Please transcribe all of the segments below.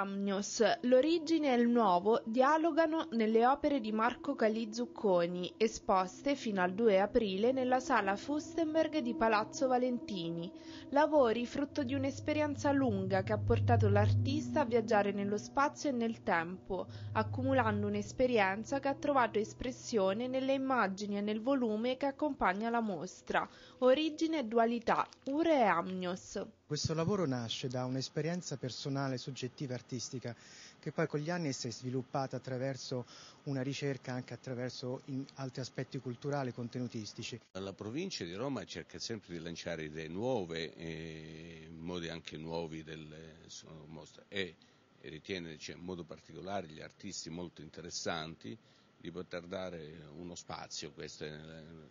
Camnos, l'origine e il nuovo dialogano nelle opere di Marco Cali Zucconi, esposte fino al 2 aprile nella sala Fustenberg di Palazzo Valentini, lavori frutto di un'esperienza lunga che ha portato l'artista a viaggiare nello spazio e nel tempo, accumulando un'esperienza che ha trovato espressione nelle immagini e nel volume che accompagna la mostra, Origine e dualità, Ure e Amnios. Questo lavoro nasce da un'esperienza personale, soggettiva, artistica, che poi con gli anni si è sviluppata attraverso una ricerca anche attraverso altri aspetti culturali, contenutistici. La provincia di Roma cerca sempre di lanciare idee nuove, eh, modi anche nuovi delle mostre e ritiene cioè, in modo particolare gli artisti molto interessanti di poter dare uno spazio, questa è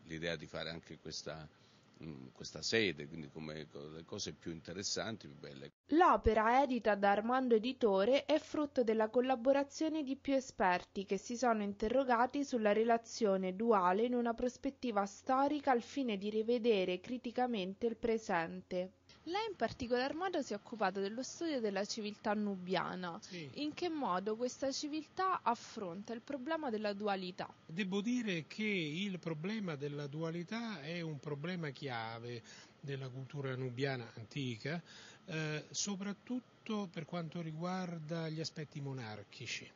l'idea di fare anche questa Mm, questa sede, quindi come le cose più interessanti, più belle. L'opera, edita da Armando Editore, è frutto della collaborazione di più esperti che si sono interrogati sulla relazione duale in una prospettiva storica al fine di rivedere criticamente il presente. Lei in particolar modo si è occupata dello studio della civiltà nubiana. Sì. In che modo questa civiltà affronta il problema della dualità? Devo dire che il problema della dualità è un problema chiave della cultura nubiana antica, eh, soprattutto per quanto riguarda gli aspetti monarchici,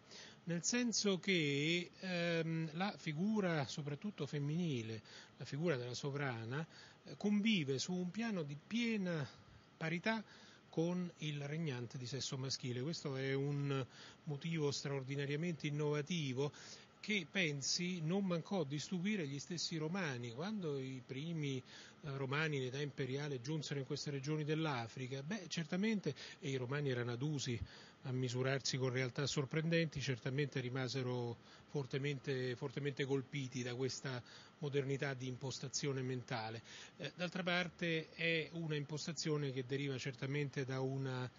nel senso che ehm, la figura, soprattutto femminile, la figura della sovrana, eh, convive su un piano di piena parità con il regnante di sesso maschile. Questo è un motivo straordinariamente innovativo che pensi non mancò di stupire gli stessi romani. Quando i primi eh, romani in età imperiale giunsero in queste regioni dell'Africa, beh, certamente, e i romani erano adusi a misurarsi con realtà sorprendenti, certamente rimasero fortemente, fortemente colpiti da questa modernità di impostazione mentale. Eh, d'altra parte è una impostazione che deriva certamente da un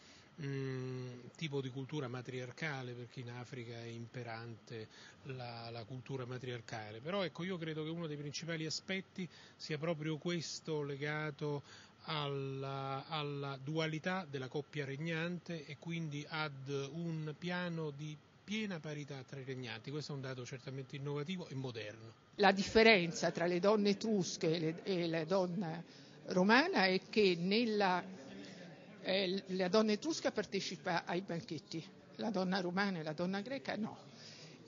mm, tipo di cultura matriarcale, perché in Africa è imperante la, la, cultura matriarcale. Però ecco, io credo che uno dei principali aspetti sia proprio questo legato alla, alla dualità della coppia regnante e quindi ad un piano di piena parità tra i regnanti. Questo è un dato certamente innovativo e moderno. La differenza tra le donne etrusche e, e la donna romana è che nella, eh, la donna etrusca partecipa ai banchetti, la donna romana e la donna greca no.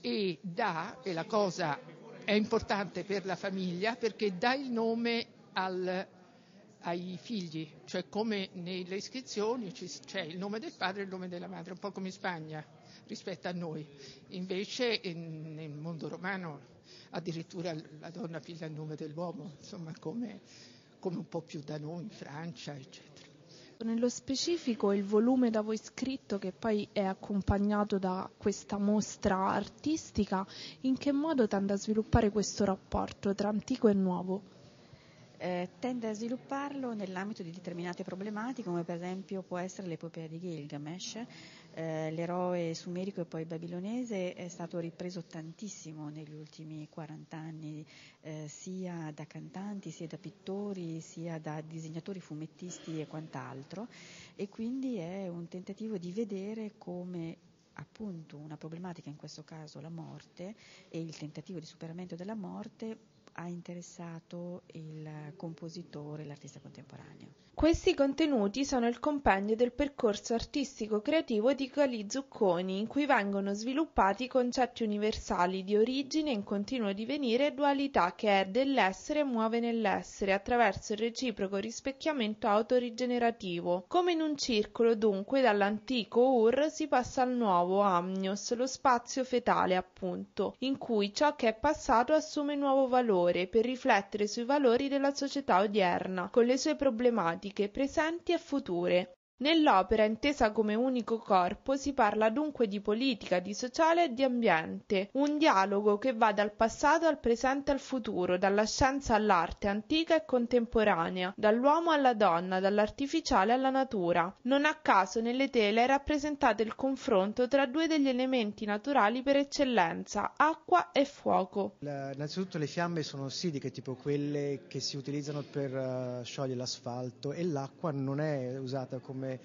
E dà, e la cosa è importante per la famiglia, perché dà il nome al ai figli, cioè come nelle iscrizioni c'è il nome del padre e il nome della madre, un po' come in Spagna rispetto a noi. Invece nel mondo romano addirittura la donna piglia il nome dell'uomo, insomma come, come un po' più da noi in Francia, eccetera. Nello specifico il volume da voi scritto che poi è accompagnato da questa mostra artistica, in che modo tende a sviluppare questo rapporto tra antico e nuovo? eh, tende a svilupparlo nell'ambito di determinate problematiche, come per esempio può essere l'epopea di Gilgamesh. Eh, l'eroe sumerico e poi babilonese è stato ripreso tantissimo negli ultimi 40 anni, eh, sia da cantanti, sia da pittori, sia da disegnatori fumettisti e quant'altro, e quindi è un tentativo di vedere come appunto una problematica, in questo caso la morte, e il tentativo di superamento della morte ha interessato il compositore, l'artista contemporaneo. Questi contenuti sono il compendio del percorso artistico-creativo di Gali Zucconi, in cui vengono sviluppati concetti universali di origine in continuo divenire e dualità che è dell'essere e muove nell'essere attraverso il reciproco rispecchiamento autorigenerativo. Come in un circolo, dunque, dall'antico Ur si passa al nuovo Amnios, lo spazio fetale, appunto, in cui ciò che è passato assume nuovo valore ore per riflettere sui valori della società odierna, con le sue problematiche presenti e future. Nell'opera intesa come unico corpo si parla dunque di politica, di sociale e di ambiente, un dialogo che va dal passato al presente al futuro, dalla scienza all'arte antica e contemporanea, dall'uomo alla donna, dall'artificiale alla natura. Non a caso nelle tele è rappresentato il confronto tra due degli elementi naturali per eccellenza, acqua e fuoco. La, innanzitutto le fiamme sono ossidiche, tipo quelle che si utilizzano per uh, sciogliere l'asfalto e l'acqua non è usata come come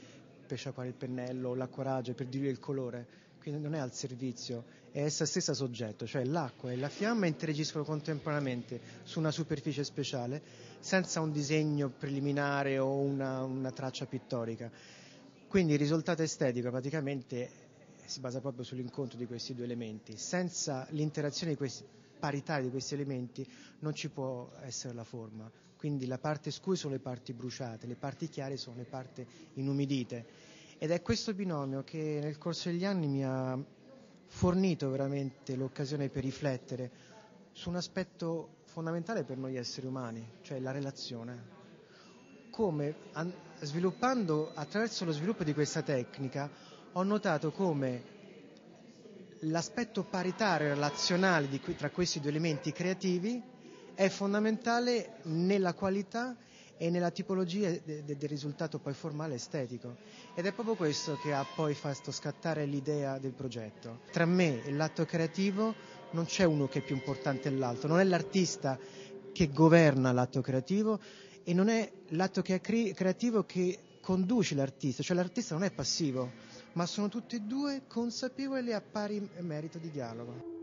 per sciacquare il pennello, l'acquaraggio, per diluire il colore, quindi non è al servizio, è essa stessa soggetto, cioè l'acqua e la fiamma interagiscono contemporaneamente su una superficie speciale senza un disegno preliminare o una, una traccia pittorica. Quindi il risultato estetico praticamente si basa proprio sull'incontro di questi due elementi. Senza l'interazione di questi, paritaria di questi elementi non ci può essere la forma, quindi la parte scura sono le parti bruciate, le parti chiare sono le parti inumidite. Ed è questo binomio che nel corso degli anni mi ha fornito veramente l'occasione per riflettere su un aspetto fondamentale per noi esseri umani, cioè la relazione. Come sviluppando attraverso lo sviluppo di questa tecnica ho notato come l'aspetto paritario relazionale que- tra questi due elementi creativi è fondamentale nella qualità e nella tipologia del de, de risultato poi formale estetico. Ed è proprio questo che ha poi fatto scattare l'idea del progetto. Tra me e l'atto creativo non c'è uno che è più importante dell'altro, non è l'artista che governa l'atto creativo e non è l'atto cre- creativo che conduce l'artista, cioè l'artista non è passivo, ma sono tutti e due consapevoli a pari merito di dialogo.